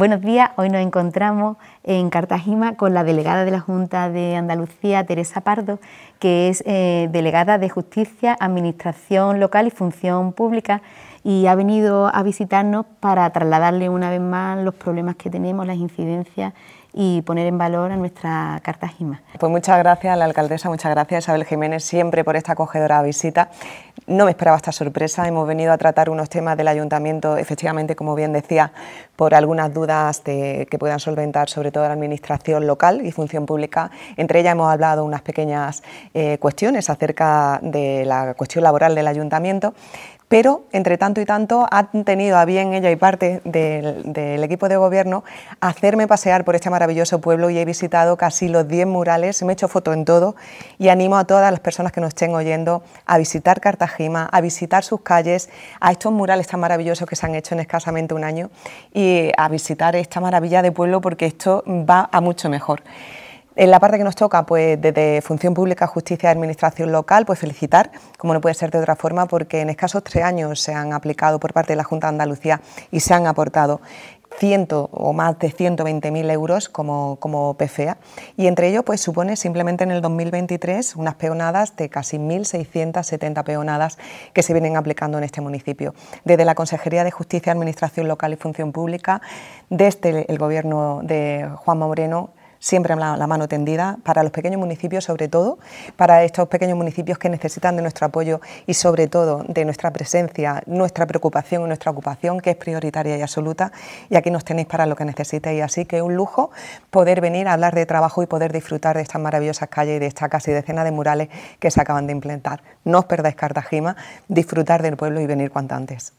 Buenos días, hoy nos encontramos en Cartagena con la delegada de la Junta de Andalucía, Teresa Pardo, que es eh, delegada de Justicia, Administración Local y Función Pública y ha venido a visitarnos para trasladarle una vez más los problemas que tenemos, las incidencias y poner en valor a nuestra Cartagena. Pues muchas gracias a la alcaldesa, muchas gracias a Isabel Jiménez siempre por esta acogedora visita. No me esperaba esta sorpresa, hemos venido a tratar unos temas del ayuntamiento, efectivamente, como bien decía, por algunas dudas que puedan solventar sobre todo la administración local y función pública. Entre ellas hemos hablado unas pequeñas eh, cuestiones acerca de la cuestión laboral del ayuntamiento, pero entre tanto y tanto han tenido a bien ella y parte del, equipo de gobierno hacerme pasear por este maravilloso pueblo y he visitado casi los 10 murales, me he hecho foto en todo y animo a todas las personas que nos estén oyendo a visitar Cartagena, a visitar sus calles, a estos murales tan maravillosos que se han hecho en escasamente un año y a visitar esta maravilla de pueblo porque esto va a mucho mejor. En la parte que nos toca, pues desde Función Pública, Justicia y Administración Local, pues felicitar, como no puede ser de otra forma, porque en escasos tres años se han aplicado por parte de la Junta de Andalucía y se han aportado 100 o más de 120.000 euros como, como, y entre ello pues supone simplemente en el 2023 unas peonadas de casi 1.670 peonadas que se vienen aplicando en este municipio. Desde la Consejería de Justicia, Administración Local y Función Pública, desde el Gobierno de Juanma Moreno siempre la, la mano tendida para los pequeños municipios, sobre todo, para estos pequeños municipios que necesitan de nuestro apoyo y sobre todo de nuestra presencia, nuestra preocupación y nuestra ocupación, que es prioritaria y absoluta, y aquí nos tenéis para lo que necesitéis. Así que un lujo poder venir a hablar de trabajo y poder disfrutar de estas maravillosas calles y de esta casi decena de murales que se acaban de implantar. No os perdáis Cartagima, disfrutar del pueblo y venir cuanto antes.